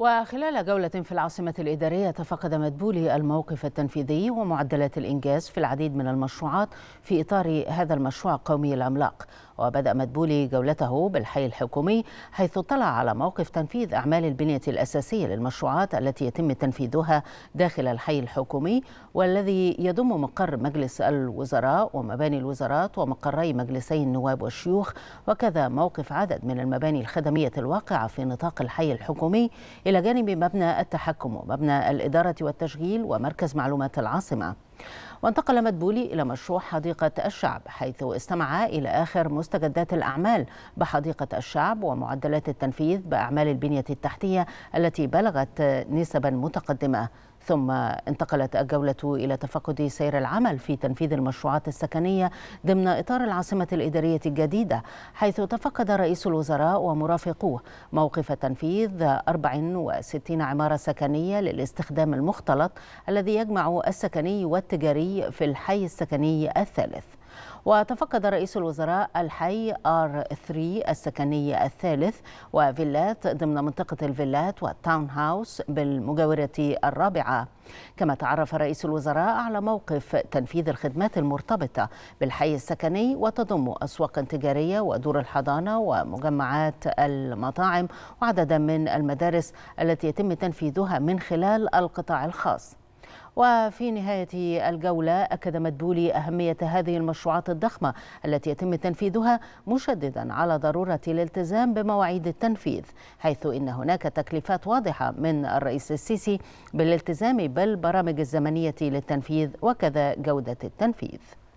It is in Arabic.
وخلال جولة في العاصمة الإدارية تفقد مدبولي الموقف التنفيذي ومعدلات الإنجاز في العديد من المشروعات في إطار هذا المشروع القومي العملاق وبدأ مدبولي جولته بالحي الحكومي حيث اطلع على موقف تنفيذ أعمال البنية الأساسية للمشروعات التي يتم تنفيذها داخل الحي الحكومي والذي يضم مقر مجلس الوزراء ومباني الوزارات ومقري مجلسي النواب والشيوخ وكذا موقف عدد من المباني الخدمية الواقعة في نطاق الحي الحكومي إلى جانب مبنى التحكم ومبنى الإدارة والتشغيل ومركز معلومات العاصمة وانتقل مدبولي إلى مشروع حديقة الشعب حيث استمع إلى آخر مستجدات الأعمال بحديقة الشعب ومعدلات التنفيذ بأعمال البنية التحتية التي بلغت نسبا متقدمة ثم انتقلت الجولة إلى تفقد سير العمل في تنفيذ المشروعات السكنية ضمن إطار العاصمة الإدارية الجديدة حيث تفقد رئيس الوزراء ومرافقوه موقف تنفيذ 64 عمارة سكنية للاستخدام المختلط الذي يجمع السكني والتجاري في الحي السكني الثالث وتفقد رئيس الوزراء الحي ار 3 السكني الثالث وفيلات ضمن منطقة الفيلات والتاون هاوس بالمجاورة الرابعة كما تعرف رئيس الوزراء على موقف تنفيذ الخدمات المرتبطة بالحي السكني وتضم أسواقا تجارية ودور الحضانة ومجمعات المطاعم وعددا من المدارس التي يتم تنفيذها من خلال القطاع الخاص وفي نهاية الجولة أكد مدبولي أهمية هذه المشروعات الضخمة التي يتم تنفيذها مشددا على ضرورة الالتزام بمواعيد التنفيذ حيث إن هناك تكليفات واضحة من الرئيس السيسي بالالتزام بالبرامج الزمنية للتنفيذ وكذا جودة التنفيذ